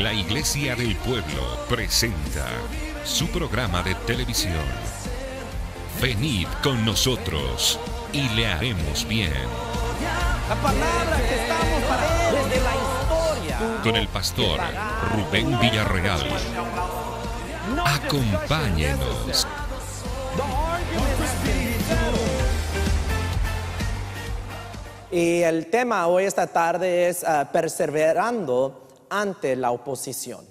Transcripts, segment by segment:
La Iglesia del Pueblo presenta su programa de televisión. Venid con nosotros y le haremos bien. La palabra que estamos para desde la historia. Con el pastor Rubén Villarreal. Acompáñenos. Y el tema hoy esta tarde es ah, perseverando ante la oposición.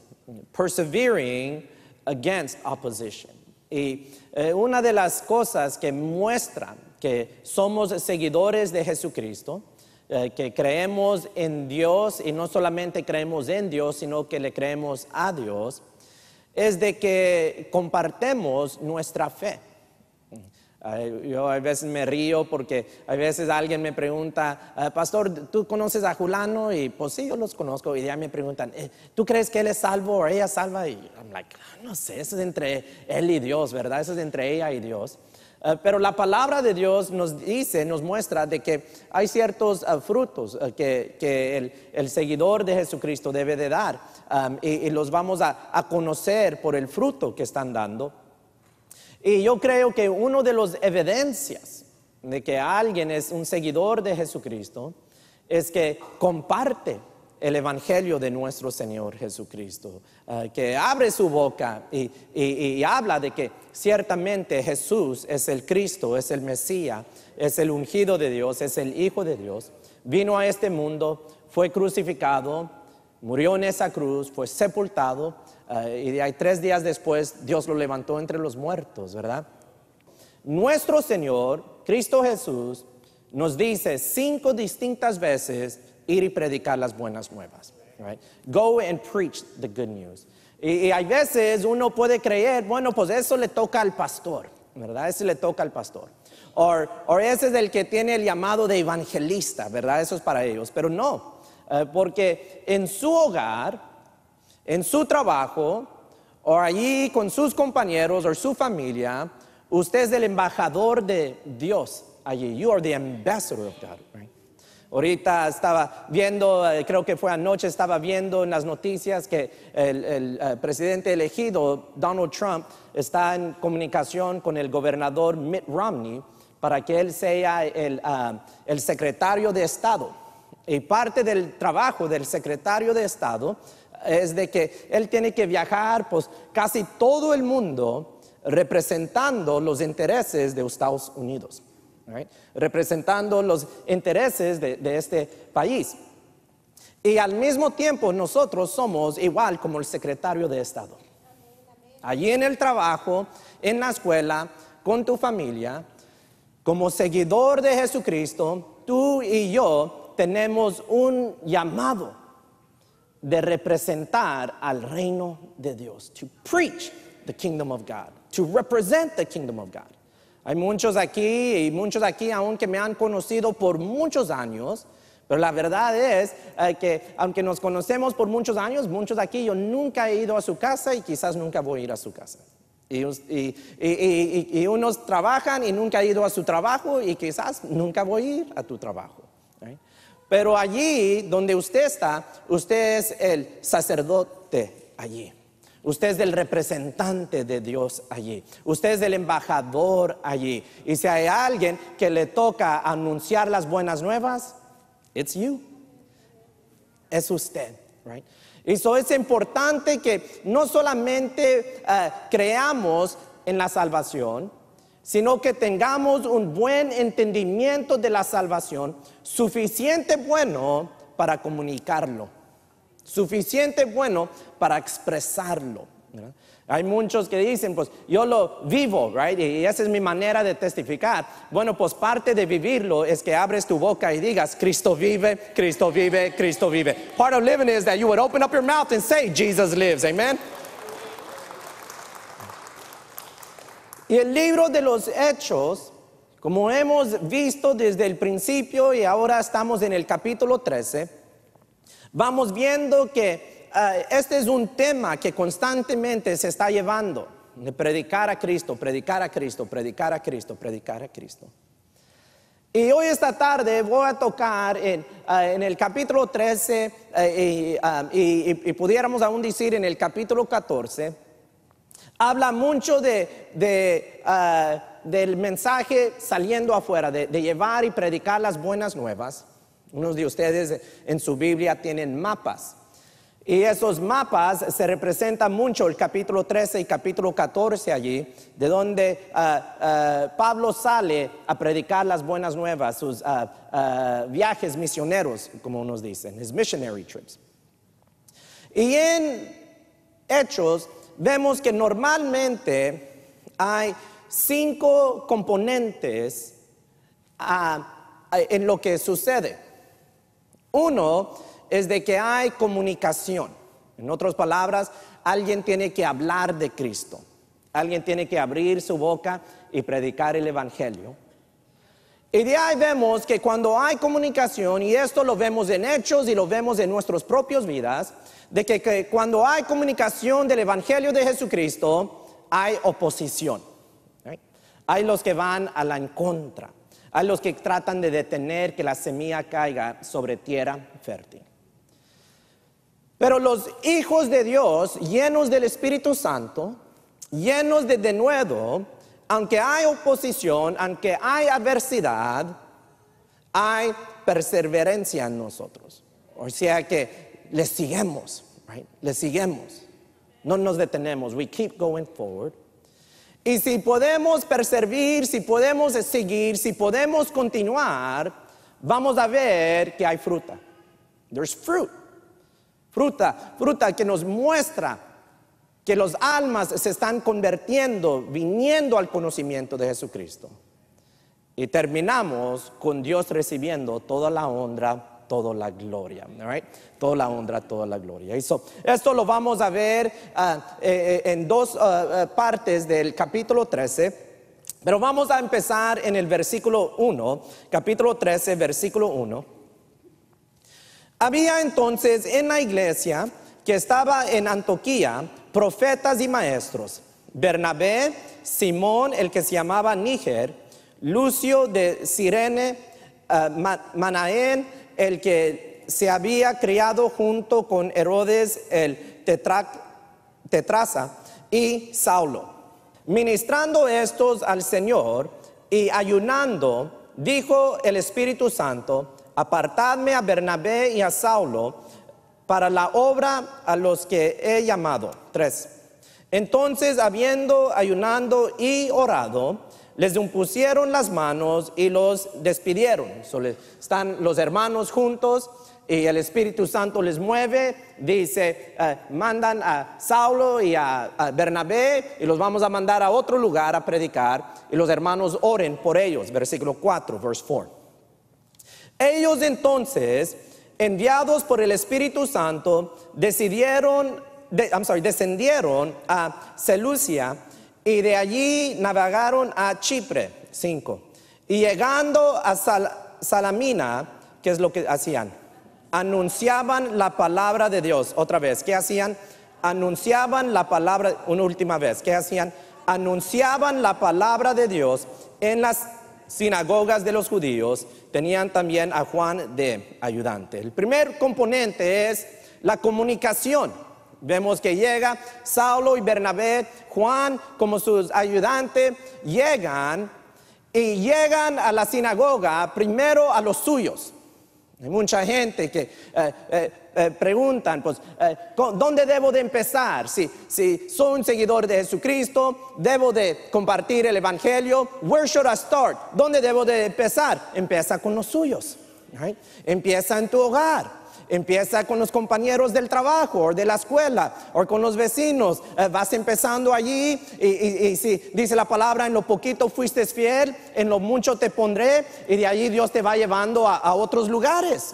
Persevering against opposition. Y eh, una de las cosas que muestran que somos seguidores de Jesucristo, eh, que creemos en Dios y no solamente creemos en Dios, sino que le creemos a Dios, es de que compartemos nuestra fe. Yo a veces me río porque a veces alguien me pregunta, ah, pastor, ¿tú conoces a Julano? Y pues sí, yo los conozco. Y ya me preguntan, eh, ¿tú crees que él es salvo o ella salva? Y I'm like, ah, no sé, eso es entre él y Dios, ¿verdad? Eso es entre ella y Dios. Ah, pero la palabra de Dios nos dice, nos muestra de que hay ciertos frutos que, que el, seguidor de Jesucristo debe de dar y, y, los vamos a, a conocer por el fruto que están dando. Y yo creo que uno de las evidencias de que alguien es un seguidor de Jesucristo es que comparte el Evangelio de nuestro Señor Jesucristo, eh, que abre su boca y, y, habla de que ciertamente Jesús es el Cristo, es el Mesías, es el ungido de Dios, es el Hijo de Dios, vino a este mundo, fue crucificado, murió en esa cruz, fue sepultado eh, y hay tres días después Dios lo levantó entre los muertos, ¿verdad? Nuestro Señor, Cristo Jesús, nos dice cinco distintas veces ir y predicar las buenas nuevas. Go and preach the good news. Y, hay veces uno puede creer, bueno, pues eso le toca al pastor, ¿verdad? Eso le toca al pastor. O ese es el que tiene el llamado de evangelista, ¿verdad? Eso es para ellos. Pero no, eh, porque en su hogar en su trabajo o allí con sus compañeros o su familia, usted es el embajador de Dios allí. You are the ambassador of God, Ahorita estaba viendo, eh, creo que fue anoche, estaba viendo en las noticias que el, eh, presidente elegido, Donald Trump, está en comunicación con el gobernador Mitt Romney para que él sea el ah, secretario de Estado y parte del trabajo del secretario de Estado es de que él tiene que viajar pues casi todo el mundo representando los intereses de Estados Unidos, representando los intereses de este país. Y al mismo tiempo nosotros somos igual como el secretario de Estado. Allí en el trabajo, en la escuela, con tu familia, como seguidor de Jesucristo, tú y yo tenemos un llamado de representar al reino de Dios, to preach the kingdom of God, to represent the kingdom of God. Hay muchos aquí y muchos aquí aunque me han conocido por muchos años, pero la verdad es eh, que aunque nos conocemos por muchos años, muchos aquí yo nunca he ido a su casa y quizás nunca voy a ir a su casa. Y, y unos trabajan y nunca he ido a su trabajo y quizás nunca voy a ir a tu trabajo. Pero allí donde usted está, usted es el sacerdote allí. Usted es el representante de Dios allí. Usted es el embajador allí. Y si hay alguien que le toca anunciar las buenas nuevas, it's you. Es usted, right? Y eso es importante que no solamente eh, creamos en la salvación, sino que tengamos un buen entendimiento de la salvación, suficiente bueno para comunicarlo, suficiente bueno para expresarlo. Hay muchos que dicen, pues yo lo vivo, right? Y esa es mi manera de testificar. Bueno, pues parte de vivirlo es que abres tu boca y digas, Cristo vive, Cristo vive, Cristo vive. Part of living is that you would open up your mouth and say, Jesus lives, amen. Y el libro de los hechos, como hemos visto desde el principio y ahora estamos en el capítulo 13, vamos viendo que eh, este es un tema que constantemente se está llevando, de predicar a Cristo, predicar a Cristo, predicar a Cristo, predicar a Cristo. Y hoy esta tarde voy a tocar en, eh, el capítulo 13 eh, um, y pudiéramos aún decir en el capítulo 14 habla mucho de, ah, del mensaje saliendo afuera, de, llevar y predicar las buenas nuevas. Unos de ustedes en su Biblia tienen mapas. Y esos mapas se representan mucho el capítulo 13 y capítulo 14 allí, de donde ah, ah, Pablo sale a predicar las buenas nuevas, sus viajes misioneros, como nos dicen, his missionary trips. Y en Hechos vemos que normalmente hay cinco componentes ah, en lo que sucede. Uno es de que hay comunicación. En otras palabras, alguien tiene que hablar de Cristo. Alguien tiene que abrir su boca y predicar el Evangelio. Y de ahí vemos que cuando hay comunicación, y esto lo vemos en hechos y lo vemos en nuestras propias vidas, de que, cuando hay comunicación del Evangelio de Jesucristo, hay oposición. Hay los que van a la en contra. Hay los que tratan de detener que la semilla caiga sobre tierra fértil. Pero los hijos de Dios, llenos del Espíritu Santo, llenos de denuedo, aunque hay oposición, aunque hay adversidad, hay perseverancia en nosotros. O sea que le seguimos, right? Le seguimos. No nos detenemos. We keep going forward. Y si podemos perseverar, si podemos seguir, si podemos continuar, vamos a ver que hay fruta. There's fruit. Fruta, fruta que nos muestra que los almas se están convirtiendo, viniendo al conocimiento de Jesucristo. Y terminamos con Dios recibiendo toda la honra toda la gloria. right? Toda la honra, toda la gloria. esto lo vamos a ver ah, eh, eh, en dos ah, ah, partes del capítulo 13. Pero vamos a empezar en el versículo 1, capítulo 13, versículo 1. Había entonces en la iglesia que estaba en Antoquía profetas y maestros, Bernabé, Simón, el que se llamaba Níger, Lucio de Sirene, Manaén, el que se había criado junto con Herodes el tetraza y Saulo. Ministrando estos al Señor y ayunando, dijo el Espíritu Santo, apartadme a Bernabé y a Saulo para la obra a los que he llamado. Tres. Entonces, habiendo ayunado y orado, les impusieron las manos y los despidieron. están los hermanos juntos y el Espíritu Santo les mueve, dice, eh, mandan a Saulo y a, Bernabé y los vamos a mandar a otro lugar a predicar y los hermanos oren por ellos. Versículo 4, verse 4. Ellos entonces, enviados por el Espíritu Santo, decidieron, I'm sorry, descendieron a Seleucia y de allí navegaron a Chipre, 5. Y llegando a Salamina, Que es lo que hacían? Anunciaban la palabra de Dios. Otra vez, ¿qué hacían? Anunciaban la palabra, una última vez, ¿qué hacían? Anunciaban la palabra de Dios en las sinagogas de los judíos. Tenían también a Juan de ayudante. El primer componente es la comunicación. Vemos que llega Saulo y Bernabé, Juan como sus ayudantes, llegan y llegan a la sinagoga primero a los suyos. Hay mucha gente que eh, eh, eh, preguntan, pues, ¿dónde debo de empezar? Si, si soy un seguidor de Jesucristo, debo de compartir el Evangelio. Where should I start? ¿Dónde debo de empezar? Empieza con los suyos. Empieza en tu hogar. Empieza con los compañeros del trabajo o de la escuela o con los vecinos. Eh, vas empezando allí y, si dice la palabra, en lo poquito fuiste fiel, en lo mucho te pondré y de allí Dios te va llevando a, otros lugares.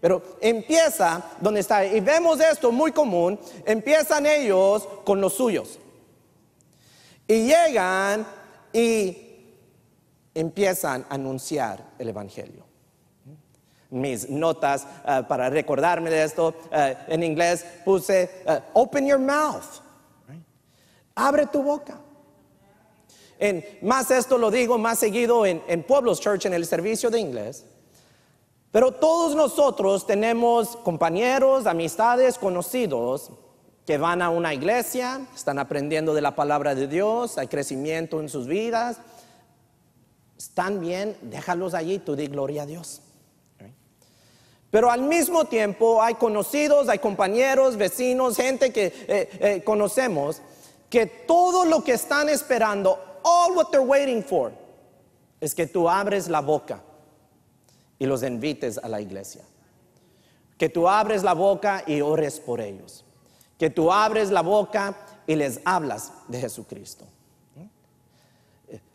Pero empieza donde está. Y vemos esto muy común. Empiezan ellos con los suyos. Y llegan y empiezan a anunciar el Evangelio mis notas eh, para recordarme de esto. Eh, en inglés puse, eh, open your mouth. Abre tu boca. En, más esto lo digo más seguido en, en Pueblos Church, en el servicio de inglés. Pero todos nosotros tenemos compañeros, amistades, conocidos que van a una iglesia, están aprendiendo de la palabra de Dios, hay crecimiento en sus vidas. Están bien, déjalos allí, tú di gloria a Dios. Pero al mismo tiempo hay conocidos, hay compañeros, vecinos, gente que eh, eh, conocemos, que todo lo que están esperando, all what they're waiting for, es que tú abres la boca y los invites a la iglesia. Que tú abres la boca y ores por ellos. Que tú abres la boca y les hablas de Jesucristo.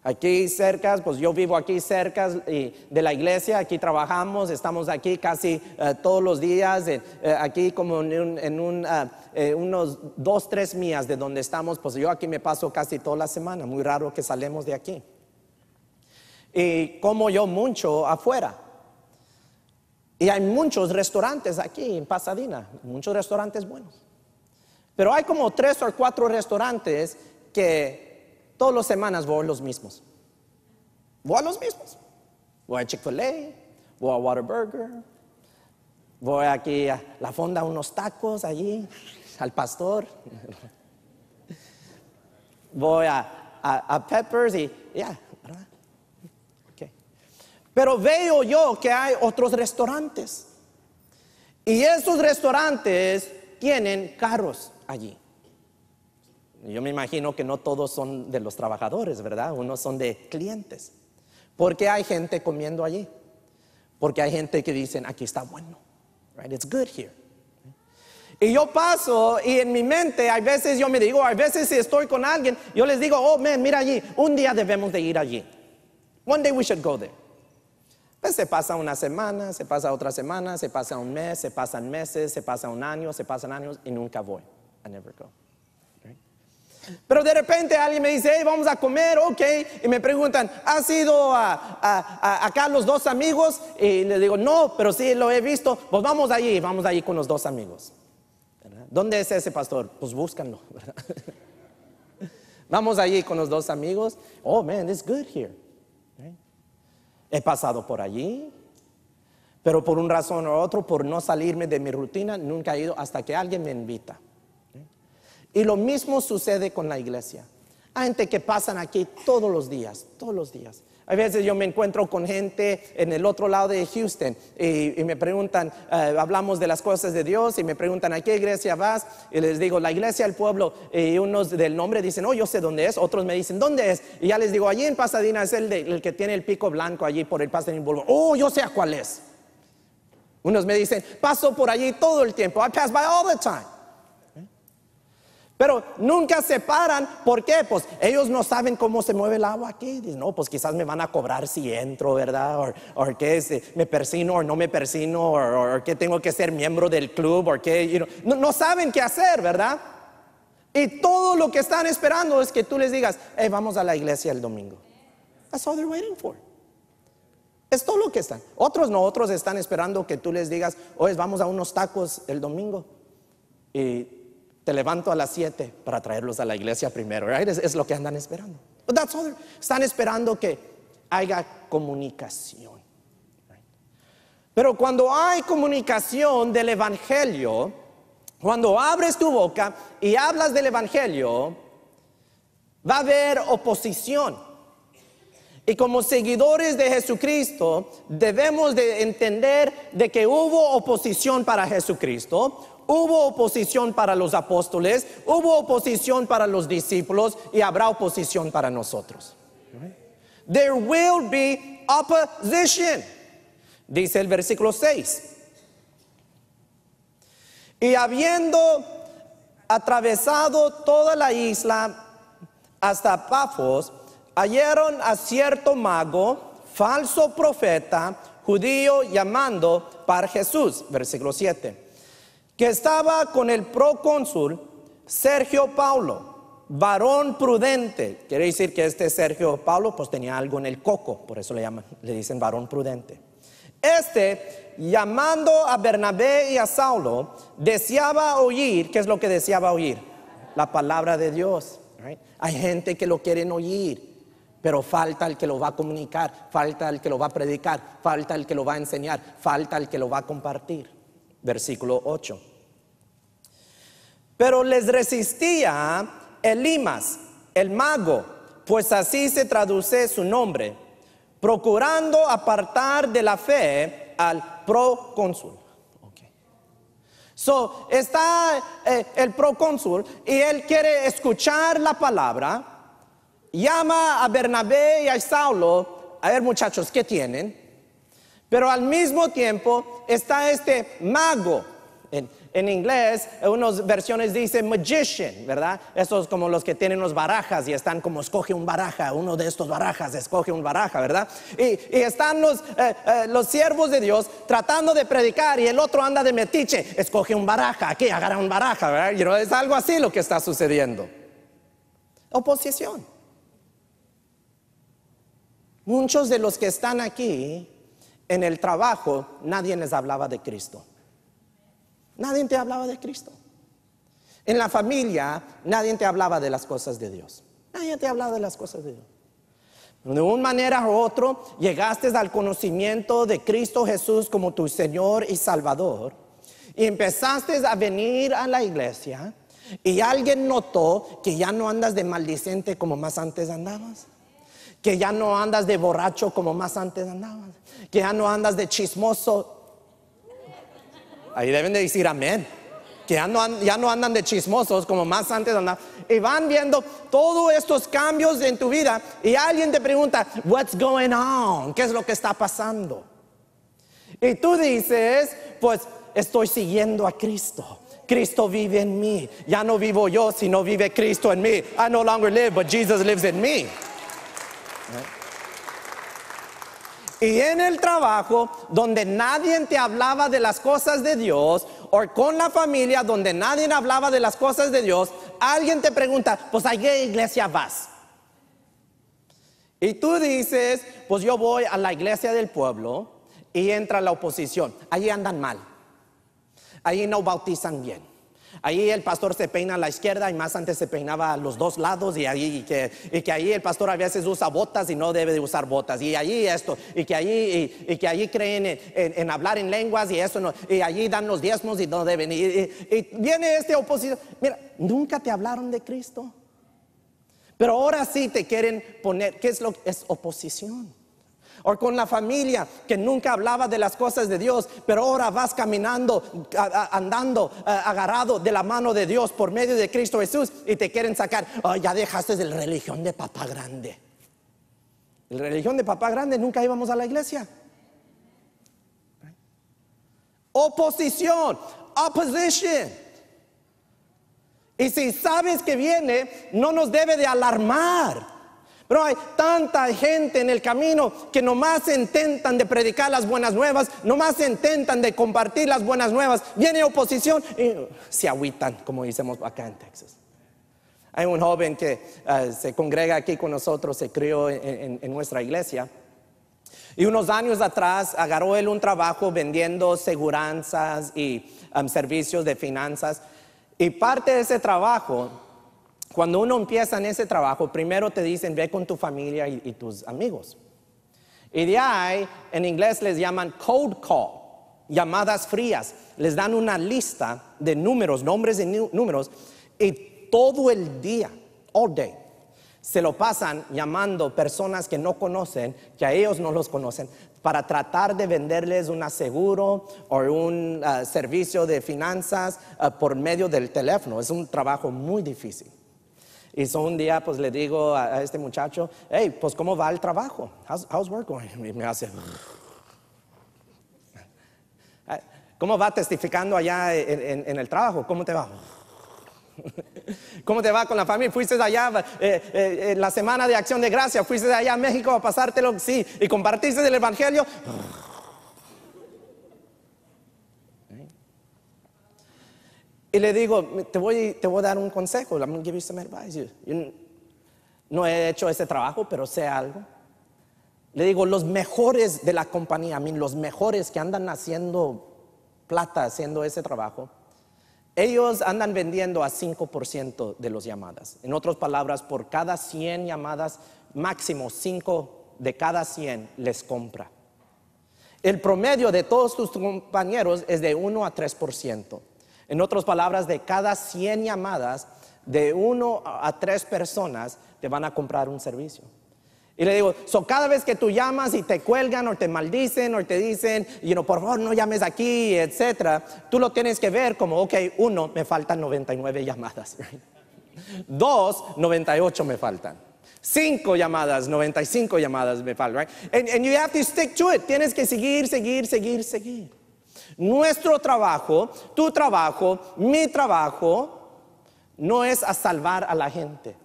Aquí cerca, pues yo vivo aquí cerca de la iglesia, aquí trabajamos, estamos aquí casi eh, todos los días, eh, eh, aquí como en, ah, unos dos, tres millas de donde estamos, pues yo aquí me paso casi toda la semana, muy raro que salemos de aquí. Y como yo mucho afuera. Y hay muchos restaurantes aquí en Pasadena, muchos restaurantes buenos. Pero hay como tres o cuatro restaurantes que Todas las semanas voy a los mismos. Voy a los mismos. Voy a Chick-fil-A, voy a Waterburger, voy aquí a la fonda unos tacos allí, al pastor. Voy a, a, Peppers y ya, Pero veo yo que hay otros restaurantes. Y esos restaurantes tienen carros allí. Yo me imagino que no todos son de los trabajadores, ¿verdad? Unos son de clientes. Porque hay gente comiendo allí. Porque hay gente que dicen, aquí está bueno. Right? It's good here. Y yo paso y en mi mente, a veces yo me digo, a veces si estoy con alguien, yo les digo, oh, man, mira allí, un día debemos de ir allí. One day we should go there. Pues se pasa una semana, se pasa otra semana, se pasa un mes, se pasan meses, se pasa un año, se pasan años y nunca voy. I never go. Pero de repente alguien me dice, hey, vamos a comer, ok. Y me preguntan, ha ido a, acá los dos amigos? Y le digo, no, pero sí lo he visto. Pues vamos allí, vamos allí con los dos amigos. ¿Dónde es ese pastor? Pues búscanlo. vamos allí con los dos amigos. Oh, man, it's good here. He pasado por allí, pero por una razón u otro, por no salirme de mi rutina, nunca he ido hasta que alguien me invita. Y lo mismo sucede con la iglesia. Hay gente que pasan aquí todos los días, todos los días. A veces yo me encuentro con gente en el otro lado de Houston y, me preguntan, eh, hablamos de las cosas de Dios y me preguntan, ¿a qué iglesia vas? Y les digo, la iglesia del pueblo. Y unos del nombre dicen, oh, yo sé dónde es. Otros me dicen, ¿dónde es? Y ya les digo, allí en Pasadena es el, que tiene el pico blanco allí por el Pasadena Boulevard. Oh, yo sé a cuál es. Unos me dicen, paso por allí todo el tiempo. I pass by all the time. Pero nunca se paran. ¿Por qué? Pues ellos no saben cómo se mueve el agua aquí. Dicen, no, pues quizás me van a cobrar si entro, ¿verdad? O qué es, eh, me persino o no me persino, o que tengo que ser miembro del club, o qué, no, saben qué hacer, ¿verdad? Y todo lo que están esperando es que tú les digas, hey, vamos a la iglesia el domingo. That's all they're waiting for. Es todo lo que están. Otros no, otros están esperando que tú les digas, hoy vamos a unos tacos el domingo. Y levanto a las siete para traerlos a la iglesia primero, Es, lo que andan esperando. that's all están esperando que haya comunicación. Pero cuando hay comunicación del evangelio, cuando abres tu boca y hablas del evangelio, va a haber oposición. Y como seguidores de Jesucristo debemos de entender de que hubo oposición para Jesucristo, Hubo oposición para los apóstoles, hubo oposición para los discípulos y habrá oposición para nosotros. There will be opposition, dice el versículo 6. Y habiendo atravesado toda la isla hasta Pafos, hallaron a cierto mago, falso profeta, judío llamando para Jesús, versículo 7 que estaba con el procónsul Sergio Paulo, varón prudente. Quiere decir que este Sergio Paulo pues tenía algo en el coco, por eso le, llaman, le dicen varón prudente. Este, llamando a Bernabé y a Saulo, deseaba oír, ¿qué es lo que deseaba oír? La palabra de Dios. Hay gente que lo quieren oír, pero falta el que lo va a comunicar, falta el que lo va a predicar, falta el que lo va a enseñar, falta el que lo va a compartir. Versículo 8. Pero les resistía el Elimas, el mago, pues así se traduce su nombre, procurando apartar de la fe al procónsul. So, está eh, el procónsul y él quiere escuchar la palabra. Llama a Bernabé y a Saulo. A ver, muchachos, ¿qué tienen? Pero al mismo tiempo está este mago en inglés, unas versiones dice magician, ¿verdad? esos como los que tienen los barajas y están como escoge un baraja, uno de estos barajas escoge un baraja, ¿verdad? Y, están eh, eh, los, siervos de Dios tratando de predicar y el otro anda de metiche, escoge un baraja, aquí agarra un baraja, ¿verdad? Y es algo así lo que está sucediendo. Oposición. Muchos de los que están aquí en el trabajo, nadie les hablaba de Cristo. Nadie te hablaba de Cristo. En la familia, nadie te hablaba de las cosas de Dios. Nadie te hablaba de las cosas de Dios. De una manera u otra, llegaste al conocimiento de Cristo Jesús como tu Señor y Salvador. Y empezaste a venir a la iglesia. Y alguien notó que ya no andas de maldicente como más antes andabas. Que ya no andas de borracho como más antes andabas. Que ya no andas de chismoso Ahí deben de decir amén. Que ya no, ya no andan de chismosos como más antes andaban. Y van viendo todos estos cambios en tu vida. Y alguien te pregunta, what's going on? ¿Qué es lo que está pasando? Y tú dices, pues estoy siguiendo a Cristo. Cristo vive en mí. Ya no vivo yo, sino vive Cristo en mí. I no longer live, but Jesus lives in me. Y en el trabajo, donde nadie te hablaba de las cosas de Dios, o con la familia, donde nadie hablaba de las cosas de Dios, alguien te pregunta, pues a qué iglesia vas. Y tú dices, pues yo voy a la iglesia del pueblo y entra la oposición. Allí andan mal. Allí no bautizan bien. Ahí el pastor se peina a la izquierda y más antes se peinaba a los dos lados y, ahí, que, y que ahí el pastor a veces usa botas y no debe de usar botas. Y ahí esto, y que ahí, y, que allí creen en, hablar en lenguas y eso no, y allí dan los diezmos y no deben. Y, viene este oposición Mira, nunca te hablaron de Cristo. Pero ahora sí te quieren poner, ¿qué es lo que es oposición? o con la familia que nunca hablaba de las cosas de Dios, pero ahora vas caminando, andando, eh, agarrado de la mano de Dios por medio de Cristo Jesús y te quieren sacar, oh, ya dejaste de la religión de papá grande. La religión de papá grande nunca íbamos a la iglesia. Oposición, oposición Y si sabes que viene, no nos debe de alarmar. Pero hay tanta gente en el camino que nomás intentan de predicar las buenas nuevas, nomás intentan de compartir las buenas nuevas. Viene oposición y se agüitan, como decimos acá en Texas. Hay un joven que eh, se congrega aquí con nosotros, se crió en, nuestra iglesia. Y unos años atrás agarró él un trabajo vendiendo seguranzas y um, servicios de finanzas. Y parte de ese trabajo cuando uno empieza en ese trabajo, primero te dicen ve con tu familia y, tus amigos. Y de ahí, en inglés les llaman cold call, llamadas frías. Les dan una lista de números, nombres y números, y todo el día, all day, se lo pasan llamando personas que no conocen, que a ellos no los conocen, para tratar de venderles un aseguro o un ah, servicio de finanzas ah, por medio del teléfono. Es un trabajo muy difícil. Y son un día pues le digo a, este muchacho, hey, pues ¿cómo va el trabajo? How's, work going? Y me hace... Ah, ¿Cómo va testificando allá en, el trabajo? ¿Cómo te va? ¿Cómo te va con la familia? ¿Fuiste allá eh, eh, la semana de acción de gracia? ¿Fuiste allá a México a pasártelo? Sí. ¿Y compartiste el Evangelio? Y le digo, te voy, a dar un consejo. I'm give you some advice. no he hecho ese trabajo, pero sé algo. Le digo, los mejores de la compañía, los mejores que andan haciendo plata haciendo ese trabajo, ellos andan vendiendo a 5% de las llamadas. En otras palabras, por cada 100 llamadas, máximo 5 de cada 100 les compra. El promedio de todos tus compañeros es de 1 a 3%. En otras palabras, de cada 100 llamadas, de uno a tres personas te van a comprar un servicio. Y le digo, so cada vez que tú llamas y te cuelgan o te maldicen o te dicen, you know, por favor no llames aquí, etcétera, tú lo tienes que ver como, ok, uno, me faltan 99 llamadas. Dos, 98 me faltan. Cinco llamadas, 95 llamadas me faltan. Right? and you have to stick to it. Tienes que seguir, seguir, seguir, seguir. Nuestro trabajo, tu trabajo, mi trabajo, no es a salvar a la gente.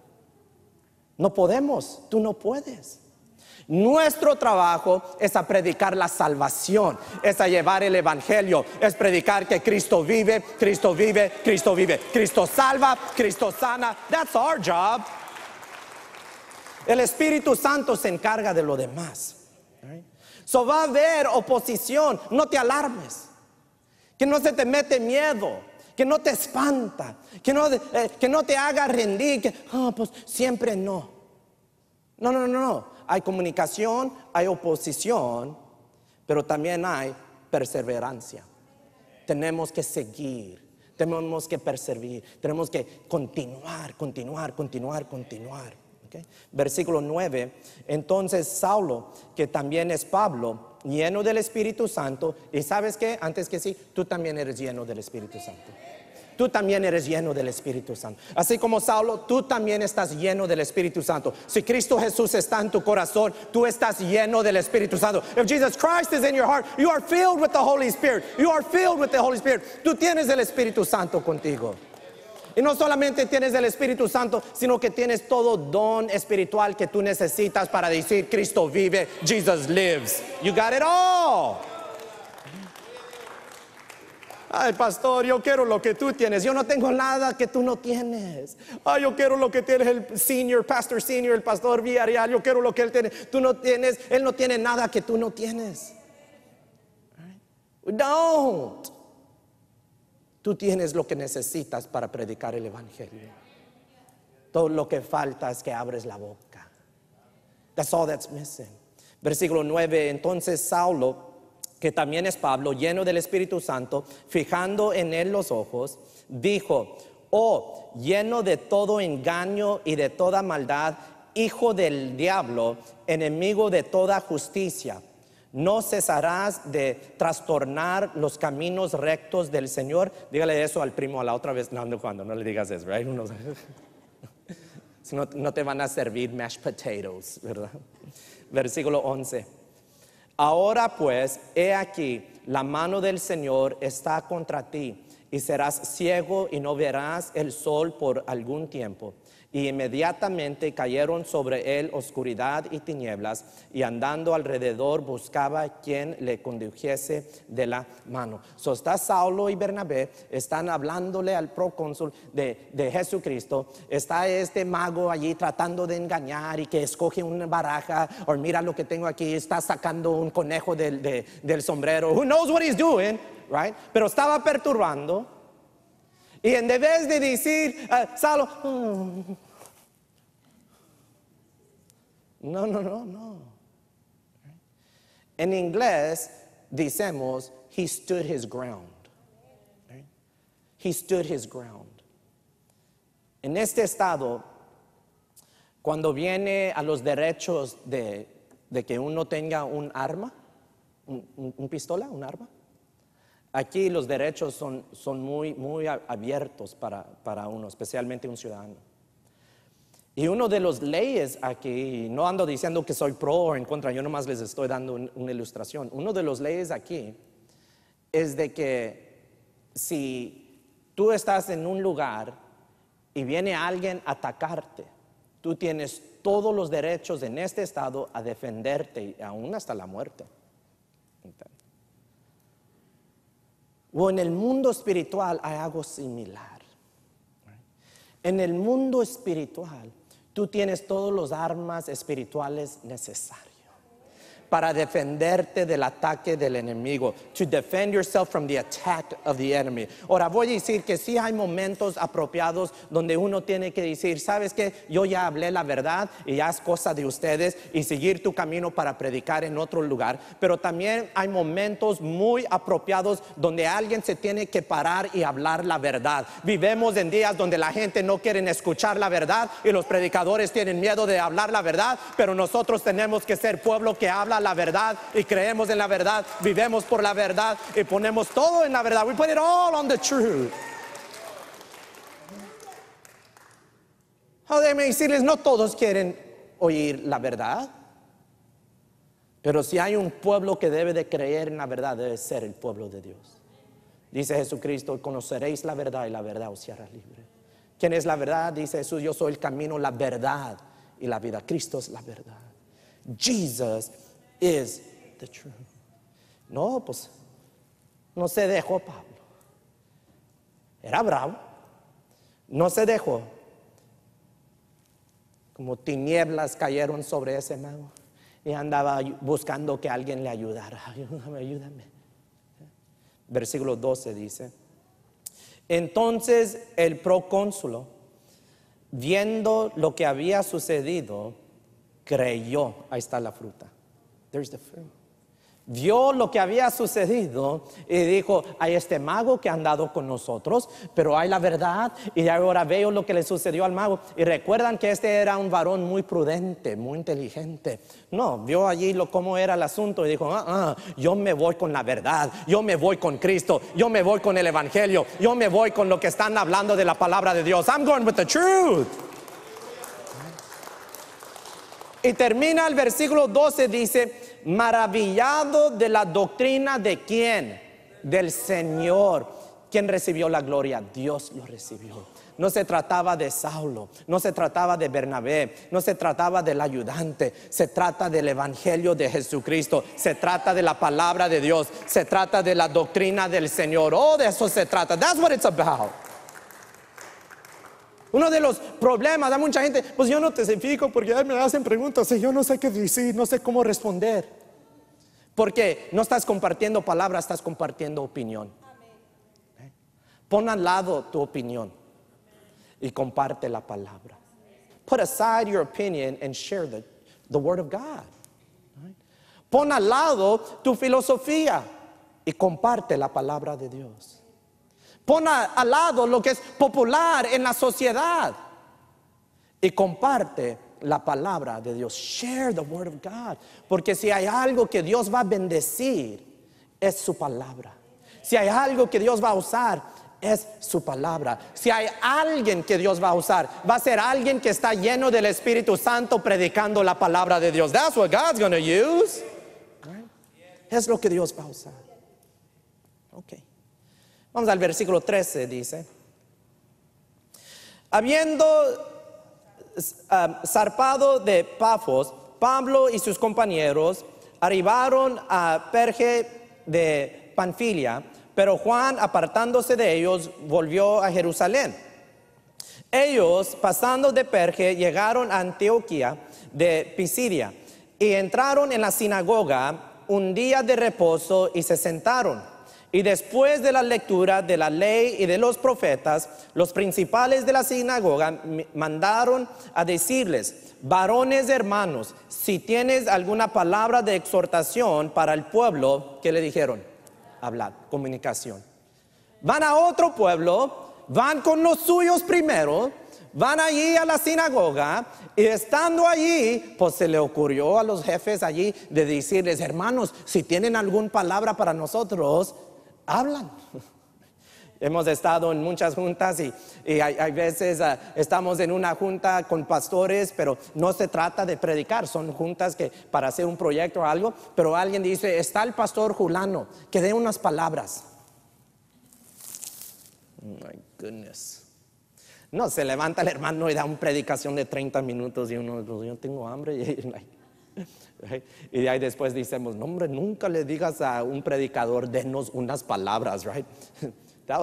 No podemos, tú no puedes. Nuestro trabajo es a predicar la salvación, es a llevar el Evangelio, es predicar que Cristo vive, Cristo vive, Cristo vive, Cristo salva, Cristo sana. That's our job. El Espíritu Santo se encarga de lo demás. So va a haber oposición, no te alarmes que no se te mete miedo, que no te espanta, que no, eh, que no te haga rendir, que ah pues siempre no. No, no, no, no. Hay comunicación, hay oposición, pero también hay perseverancia. Tenemos que seguir, tenemos que perseverar, tenemos que continuar, continuar, continuar, continuar. Versículo 9. Entonces Saulo, que también es Pablo, lleno del Espíritu Santo, y sabes que, antes que sí, tú también eres lleno del Espíritu Santo. Tú también eres lleno del Espíritu Santo. Así como Saulo, tú también estás lleno del Espíritu Santo. Si Cristo Jesús está en tu corazón, tú estás lleno del Espíritu Santo. If Jesus Christ is in your heart, you are filled with the Holy Spirit. You are filled with the Holy Spirit. Tú tienes el Espíritu Santo contigo. Y no solamente tienes el Espíritu Santo, sino que tienes todo don espiritual que tú necesitas para decir Cristo vive, Jesus lives. You got it all. Ay, pastor, yo quiero lo que tú tienes. Yo no tengo nada que tú no tienes. Ay, yo quiero lo que tiene el senior, pastor senior, el pastor Villarreal. Yo quiero lo que él tiene. Tú no tienes, él no tiene nada que tú no tienes. Don't. Tú tienes lo que necesitas para predicar el Evangelio. Todo lo que falta es que abres la boca. That's all that's missing. Versículo 9, entonces Saulo, que también es Pablo, lleno del Espíritu Santo, fijando en él los ojos, dijo, oh, lleno de todo engaño y de toda maldad, hijo del diablo, enemigo de toda justicia no cesarás de trastornar los caminos rectos del Señor. Dígale eso al primo a la otra vez. No, no, cuando no le digas eso, ¿verdad? No, no te van a servir mashed potatoes, ¿verdad? Versículo 11. Ahora pues, he aquí, la mano del Señor está contra ti y serás ciego y no verás el sol por algún tiempo y inmediatamente cayeron sobre él oscuridad y tinieblas, y andando alrededor buscaba quien le condujese de la mano. So está Saulo y Bernabé, están hablándole al procónsul de, Jesucristo, está este mago allí tratando de engañar y que escoge una baraja, o oh, mira lo que tengo aquí, está sacando un conejo del, del sombrero, who knows what he's doing, right? Pero estaba perturbando y en vez de decir, uh, no, no, no, no. En inglés decimos, he stood his ground. He stood his ground. En este estado, cuando viene a los derechos de, que uno tenga un arma, un pistola, un arma, Aquí los derechos son, muy, muy abiertos para, uno, especialmente un ciudadano. Y uno de los leyes aquí, no ando diciendo que soy pro o en contra, yo nomás les estoy dando una ilustración. Uno de los leyes aquí es de que si tú estás en un lugar y viene alguien a atacarte, tú tienes todos los derechos en este estado a defenderte, aún hasta la muerte. O en el mundo espiritual hay algo similar. En el mundo espiritual tú tienes todos los armas espirituales necesarias para defenderte del ataque del enemigo. To defend yourself from the attack of the enemy. Ahora voy a decir que sí hay momentos apropiados donde uno tiene que decir, sabes que yo ya hablé la verdad y ya es cosa de ustedes y seguir tu camino para predicar en otro lugar. Pero también hay momentos muy apropiados donde alguien se tiene que parar y hablar la verdad. Vivemos en días donde la gente no quiere escuchar la verdad y los predicadores tienen miedo de hablar la verdad, pero nosotros tenemos que ser pueblo que habla la verdad y creemos en la verdad, vivemos por la verdad y ponemos todo en la verdad. We put it all on the truth. decirles, no todos quieren oír la verdad. Pero si hay un pueblo que debe de creer en la verdad, debe ser el pueblo de Dios. Dice Jesucristo, conoceréis la verdad y la verdad os hará libre. ¿Quién es la verdad? Dice Jesús, yo soy el camino, la verdad y la vida. Cristo es la verdad. Jesus no, pues no se dejó Pablo. Era bravo. No se dejó. Como tinieblas cayeron sobre ese mago. Y andaba buscando que alguien le ayudara. Ayúdame, ayúdame. Versículo 12 dice. Entonces el procónsulo, viendo lo que había sucedido, creyó. Ahí está la fruta Vio lo que había sucedido y dijo, hay este mago que ha andado con nosotros, pero hay la verdad y ahora veo lo que le sucedió al mago. Y recuerdan que este era un varón muy prudente, muy inteligente. No, vio allí lo, cómo era el asunto y dijo, ah, ah, yo me voy con la verdad, yo me voy con Cristo, yo me voy con el Evangelio, yo me voy con lo que están hablando de la palabra de Dios. I'm going with the truth. Y termina el versículo 12, dice, maravillado de la doctrina de quién? Del Señor. ¿Quién recibió la gloria? Dios lo recibió. No se trataba de Saulo, no se trataba de Bernabé, no se trataba del ayudante, se trata del Evangelio de Jesucristo, se trata de la palabra de Dios, se trata de la doctrina del Señor. Oh, de eso se trata. That's what it's about. Uno de los problemas, de mucha gente, pues yo no te identifico porque me hacen preguntas y yo no sé qué decir, no sé cómo responder. Porque no estás compartiendo palabras, estás compartiendo opinión. Pon al lado tu opinión y comparte la palabra. Put aside your opinion and share the word of God. Pon al lado tu filosofía y comparte la palabra de Dios. Pon a, al lado lo que es popular en la sociedad y comparte la palabra de Dios. Share the word of God. Porque si hay algo que Dios va a bendecir, es su palabra. Si hay algo que Dios va a usar, es su palabra. Si hay alguien que Dios va a usar, va a ser alguien que está lleno del Espíritu Santo predicando la palabra de Dios. That's what God's going to use. Es lo que Dios va a usar. Okay. Vamos al versículo 13, dice. Habiendo ah, zarpado de Pafos, Pablo y sus compañeros arribaron a Perge de Panfilia, pero Juan, apartándose de ellos, volvió a Jerusalén. Ellos, pasando de Perge, llegaron a Antioquía de Pisidia y entraron en la sinagoga un día de reposo y se sentaron. Y después de la lectura de la ley y de los profetas, los principales de la sinagoga mandaron a decirles, varones hermanos, si tienes alguna palabra de exhortación para el pueblo, ¿qué le dijeron? Hablar, comunicación. Van a otro pueblo, van con los suyos primero, van allí a la sinagoga y estando allí, pues se le ocurrió a los jefes allí de decirles, hermanos, si tienen alguna palabra para nosotros, hablan. Hemos estado en muchas juntas y, hay, veces ah, estamos en una junta con pastores, pero no se trata de predicar, son juntas que para hacer un proyecto o algo, pero alguien dice, está el pastor Julano, que dé unas palabras. Oh my goodness. No, se levanta el hermano y da una predicación de 30 minutos y uno, pues yo tengo hambre. Y, y de ahí después decimos, no hombre, nunca le digas a un predicador, denos unas palabras, right?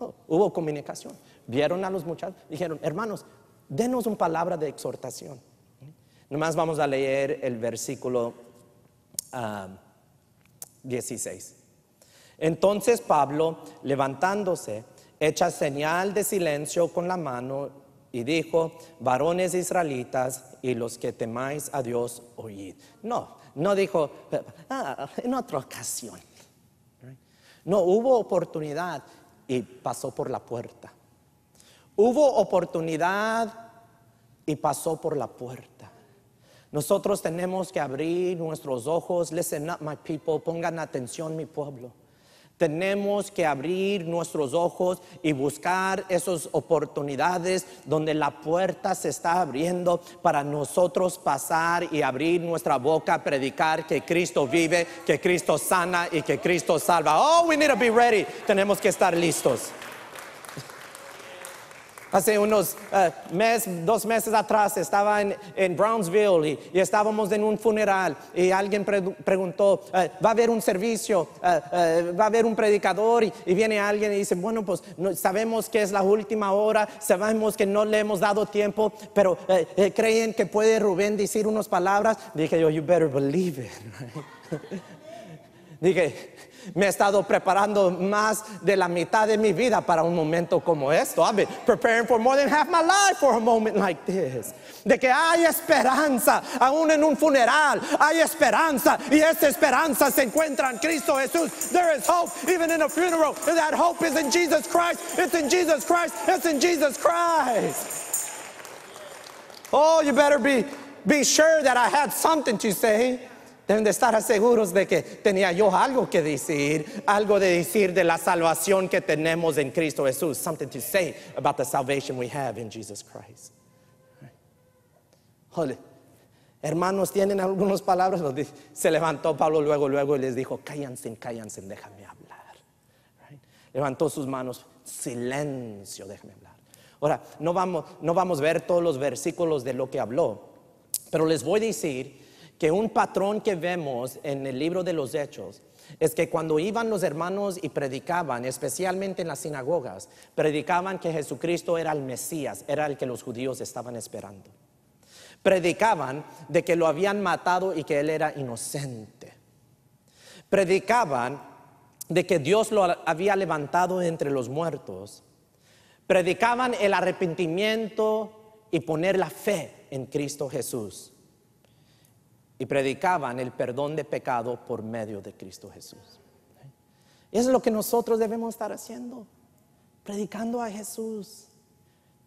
Oh, hubo comunicación. Vieron a los muchachos, dijeron, hermanos, denos una palabra de exhortación. Nomás vamos a leer el versículo 16. Ah, Entonces Pablo, levantándose, echa señal de silencio con la mano y dijo, varones israelitas y los que temáis a Dios, oíd. No, no dijo, ah, en otra ocasión. No, hubo oportunidad y pasó por la puerta. Hubo oportunidad y pasó por la puerta. Nosotros tenemos que abrir nuestros ojos. Listen up, my people. Pongan atención, mi pueblo. Tenemos que abrir nuestros ojos y buscar esas oportunidades donde la puerta se está abriendo para nosotros pasar y abrir nuestra boca, predicar que Cristo vive, que Cristo sana y que Cristo salva. Oh, we need to be ready. Tenemos que estar listos. Hace unos eh, mes, dos meses atrás estaba en, en Brownsville y, estábamos en un funeral y alguien preguntó, eh, ¿va a haber un servicio? Eh, ¿Va a haber un predicador? Y, viene alguien y dice, bueno, pues no, sabemos que es la última hora, sabemos que no le hemos dado tiempo, pero creen que puede Rubén decir unas palabras. Dije yo, you better believe it. Dije, me he estado preparando más de la mitad de mi vida para un momento como esto. I've been preparing for more than half my life for a moment like this. De que hay esperanza, aún en un funeral, hay esperanza y esa esperanza se encuentra en Cristo Jesús. There is hope even in a funeral. And that hope is in Jesus Christ. It's in Jesus Christ. It's in Jesus Christ. Oh, you better be be sure that I had something to say. Deben de estar seguros de que tenía yo algo que decir, algo de decir de la salvación que tenemos en Cristo Jesús, something to say about the salvation we have in Jesus Christ. Hermanos, tienen algunas palabras. Se levantó Pablo luego, luego y les dijo: Cállense, cállense, déjame hablar. Levantó sus manos, silencio, déjame hablar. Ahora, no vamos, no vamos a ver todos los versículos de lo que habló, pero les voy a decir que un patrón que vemos en el libro de los Hechos es que cuando iban los hermanos y predicaban, especialmente en las sinagogas, predicaban que Jesucristo era el Mesías, era el que los judíos estaban esperando. Predicaban de que lo habían matado y que él era inocente. Predicaban de que Dios lo había levantado entre los muertos. Predicaban el arrepentimiento y poner la fe en Cristo Jesús y predicaban el perdón de pecado por medio de Cristo Jesús. Y eso es lo que nosotros debemos estar haciendo, predicando a Jesús.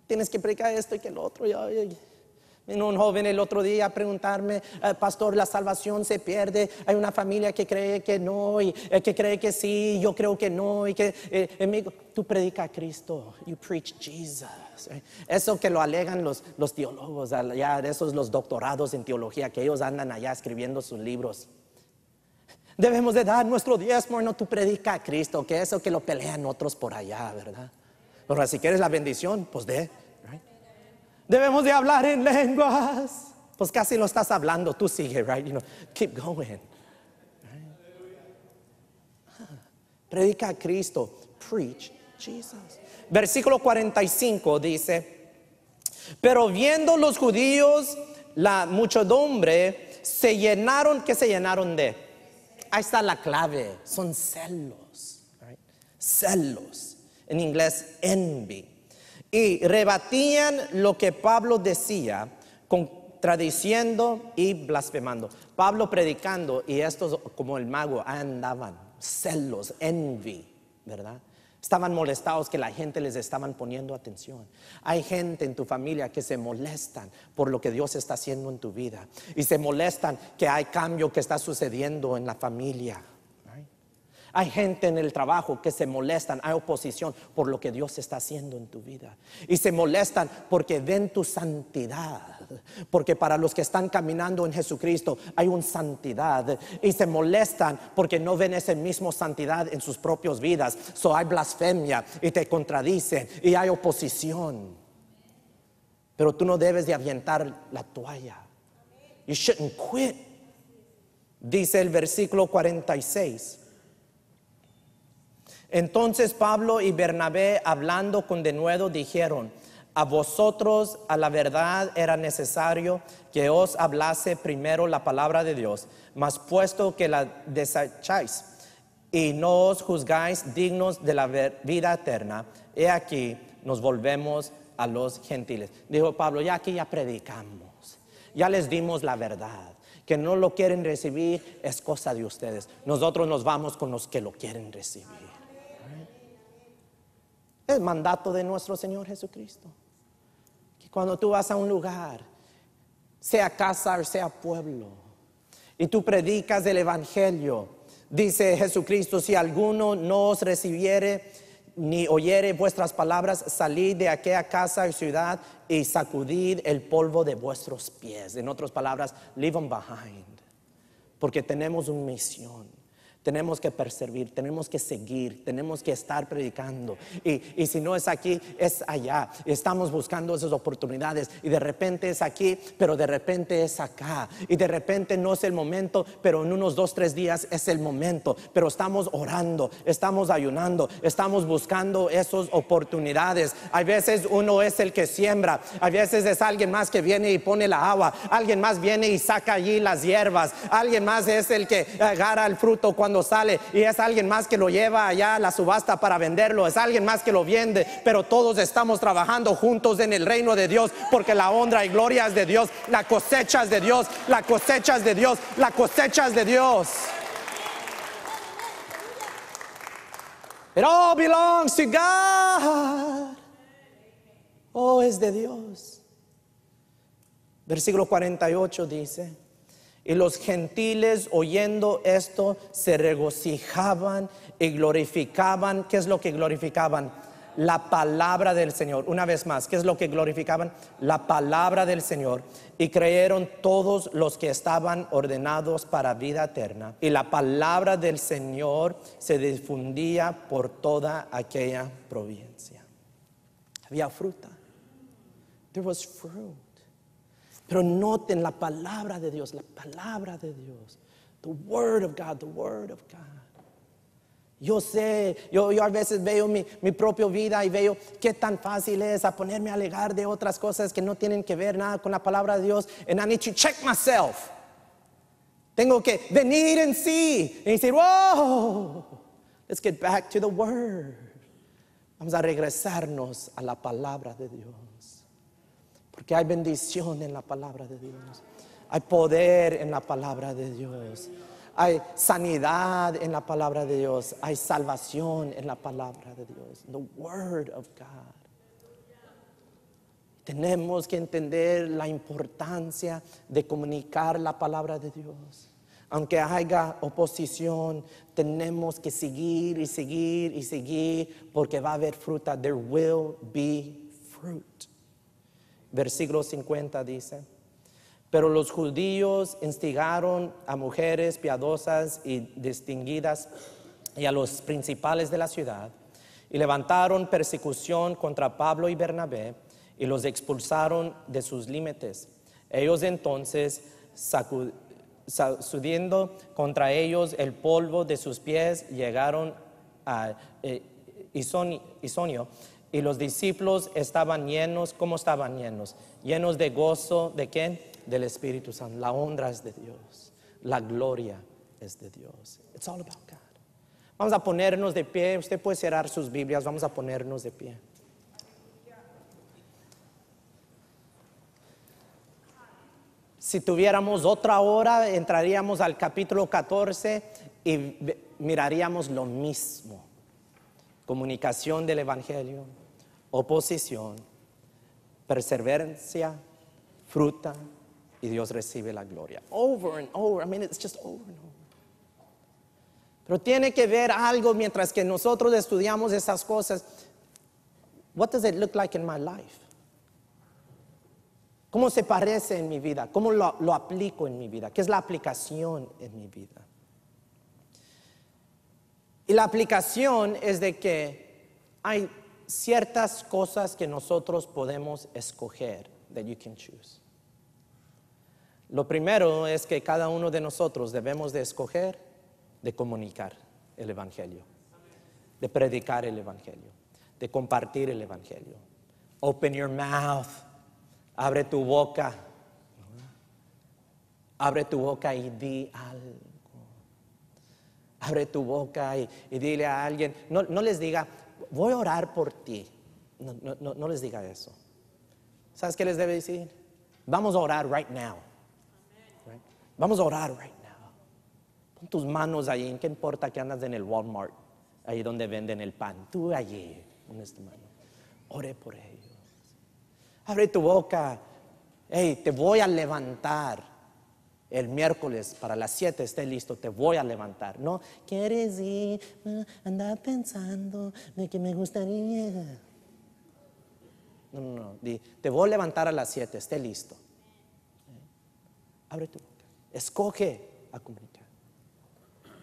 Tienes que predicar esto y que el otro. Un joven el otro día a preguntarme, eh, pastor, la salvación se pierde. Hay una familia que cree que no y eh, que cree que sí, yo creo que no y que amigo, eh, tú predica a Cristo, you preach Jesus. Eso que lo alegan los, los teólogos, de esos los doctorados en teología que ellos andan allá escribiendo sus libros. Debemos de dar nuestro diezmo, no tú predica a Cristo, que eso que lo pelean otros por allá, ¿verdad? pero si quieres la bendición, pues de. Debemos de hablar en lenguas. Pues casi no estás hablando, tú sigue, right? You know, keep going. Predica a Cristo. Preach Jesus. Versículo 45 dice, pero viendo los judíos la muchedumbre, se llenaron, que se llenaron de? Ahí está la clave, son celos, right? celos, en inglés envy y rebatían lo que Pablo decía, contradiciendo y blasfemando. Pablo predicando y estos como el mago andaban celos, envy, ¿verdad? Estaban molestados que la gente les estaban poniendo atención. Hay gente en tu familia que se molestan por lo que Dios está haciendo en tu vida y se molestan que hay cambio que está sucediendo en la familia. Hay gente en el trabajo que se molestan, hay oposición por lo que Dios está haciendo en tu vida. Y se molestan porque ven tu santidad. Porque para los que están caminando en Jesucristo hay un santidad. Y se molestan porque no ven ese mismo santidad en sus propias vidas. So hay blasfemia y te contradicen y hay oposición. Pero tú no debes de avientar la toalla. You shouldn't quit. Dice el versículo 46. Entonces Pablo y Bernabé, hablando con denuedo, dijeron, a vosotros a la verdad era necesario que os hablase primero la palabra de Dios, mas puesto que la desecháis y no os juzgáis dignos de la vida eterna, he aquí nos volvemos a los gentiles. Dijo Pablo, ya aquí ya predicamos, ya les dimos la verdad. Que no lo quieren recibir es cosa de ustedes. Nosotros nos vamos con los que lo quieren recibir. Es mandato de nuestro Señor Jesucristo. Que cuando tú vas a un lugar, sea casa o sea pueblo, y tú predicas el Evangelio, dice Jesucristo, si alguno no os recibiere ni oyere vuestras palabras, salid de aquella casa o ciudad y sacudid el polvo de vuestros pies. En otras palabras, leave them behind, porque tenemos una misión. Tenemos que perseverar, tenemos que seguir, tenemos que estar predicando. Y, y, si no es aquí, es allá. Estamos buscando esas oportunidades y de repente es aquí, pero de repente es acá. Y de repente no es el momento, pero en unos dos, tres días es el momento. Pero estamos orando, estamos ayunando, estamos buscando esas oportunidades. A veces uno es el que siembra, a veces es alguien más que viene y pone la agua, alguien más viene y saca allí las hierbas, alguien más es el que agarra el fruto cuando sale y es alguien más que lo lleva allá a la subasta para venderlo, es alguien más que lo vende, pero todos estamos trabajando juntos en el reino de Dios porque la honra y gloria es de Dios, la cosecha es de Dios, la cosecha es de Dios, la cosecha es de Dios. It all belongs to God. Oh, es de Dios. Versículo 48 dice, y los gentiles oyendo esto se regocijaban y glorificaban. ¿Qué es lo que glorificaban? La palabra del Señor. Una vez más, ¿qué es lo que glorificaban? La palabra del Señor. Y creyeron todos los que estaban ordenados para vida eterna. Y la palabra del Señor se difundía por toda aquella provincia. Había fruta. There was fruit. Pero noten la palabra de Dios, la palabra de Dios. The Word of God, the Word of God. Yo sé, yo, a veces veo mi, propia vida y veo qué tan fácil es a ponerme a alegar de otras cosas que no tienen que ver nada con la palabra de Dios. And I need to check myself. Tengo que venir en sí y decir, let's get back to the word. Vamos a regresarnos a la palabra de Dios. Porque hay bendición en la palabra de Dios. Hay poder en la palabra de Dios. Hay sanidad en la palabra de Dios. Hay salvación en la palabra de Dios. The Word of God. Tenemos que entender la importancia de comunicar la palabra de Dios. Aunque haya oposición, tenemos que seguir y seguir y seguir porque va a haber fruta. There will be fruit. Versículo 50 dice, pero los judíos instigaron a mujeres piadosas y distinguidas y a los principales de la ciudad y levantaron persecución contra Pablo y Bernabé y los expulsaron de sus límites. Ellos entonces, sacudiendo contra ellos el polvo de sus pies, llegaron a eh, Isonio, y los discípulos estaban llenos, ¿cómo estaban llenos? Llenos de gozo, ¿de quién? Del Espíritu Santo. La honra es de Dios, la gloria es de Dios. It's all about God. Vamos a ponernos de pie, usted puede cerrar sus Biblias, vamos a ponernos de pie. Si tuviéramos otra hora, entraríamos al capítulo 14 y miraríamos lo mismo. Comunicación del Evangelio, oposición, perseverancia, fruta, y Dios recibe la gloria. Over and over, I mean, it's just over and over. Pero tiene que ver algo mientras que nosotros estudiamos esas cosas. What does it look like in my life? ¿Cómo se parece en mi vida? ¿Cómo lo, lo aplico en mi vida? ¿Qué es la aplicación en mi vida? Y la aplicación es de que hay ciertas cosas que nosotros podemos escoger, that you can choose. Lo primero es que cada uno de nosotros debemos de escoger de comunicar el Evangelio, de predicar el Evangelio, de compartir el Evangelio. Open your mouth, abre tu boca, abre tu boca y di algo. Abre tu boca y, dile a alguien, no, no les diga, voy a orar por ti. No, les diga eso. ¿Sabes qué les debe decir? Vamos a orar right now. Vamos a orar right now. Pon tus manos ahí. qué importa que andas en el Walmart? Ahí donde venden el pan. Tú allí, Ore por ellos. Abre tu boca. Hey, te voy a levantar el miércoles para las 7 esté listo, te voy a levantar. No, quieres ir, ah, anda pensando de que me gustaría. No, no, no, te voy a levantar a las 7, esté listo. Abre tu boca, escoge a comunicar.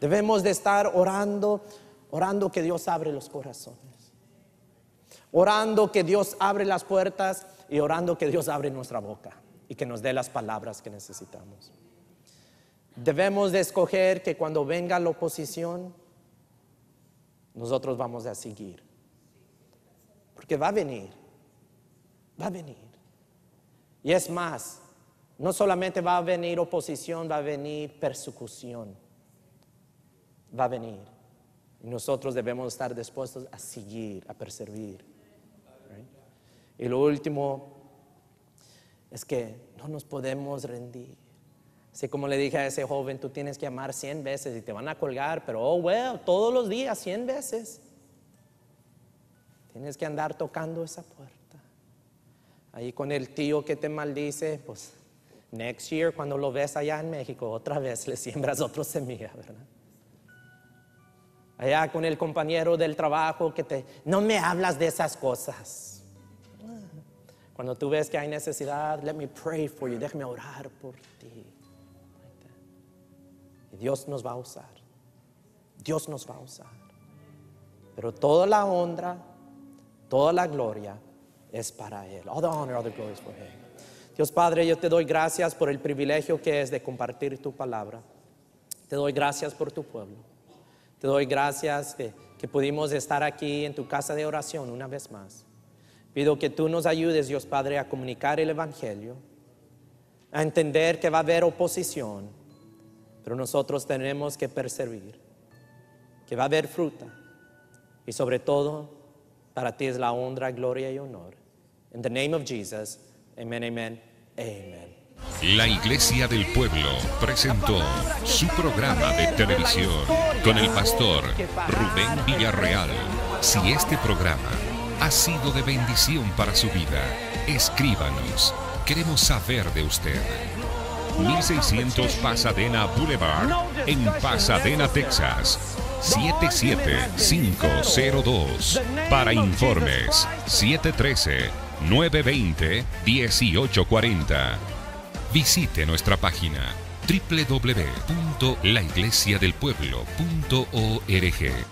Debemos de estar orando, orando que Dios abre los corazones, orando que Dios abre las puertas y orando que Dios abre nuestra boca y que nos dé las palabras que necesitamos. Debemos de escoger que cuando venga la oposición, nosotros vamos a seguir. Porque va a venir, va a venir. Y es más, no solamente va a venir oposición, va a venir persecución. Va a venir. Y nosotros debemos estar dispuestos a seguir, a perseguir. Y lo último es que no nos podemos rendir. Así como le dije a ese joven, tú tienes que amar 100 veces y te van a colgar, pero oh, well, todos los días 100 veces. Tienes que andar tocando esa puerta. Ahí con el tío que te maldice, pues next year cuando lo ves allá en México, otra vez le siembras otro semilla, ¿verdad? Allá con el compañero del trabajo que te, no me hablas de esas cosas. Cuando tú ves que hay necesidad, let me pray for you, déjame orar por ti. Dios nos va a usar. Dios nos va a usar. Pero toda la honra, toda la gloria es para Él. All the honor, all the glory for Dios Padre, yo te doy gracias por el privilegio que es de compartir tu palabra. Te doy gracias por tu pueblo. Te doy gracias que pudimos estar aquí en tu casa de oración una vez más. Pido que tú nos ayudes, Dios Padre, a comunicar el Evangelio, a entender que va a haber oposición, pero nosotros tenemos que percibir que va a haber fruta. Y sobre todo, para ti es la honra, gloria y honor. In the name of Jesus, amen, amen, amen. La Iglesia del Pueblo presentó su programa de televisión con el pastor Rubén Villarreal. Si este programa ha sido de bendición para su vida, escríbanos. Queremos saber de usted. 1600 Pasadena Boulevard en Pasadena, Texas. 77502. Para informes 713-920-1840. Visite nuestra página www.laiglesiadelpueblo.org.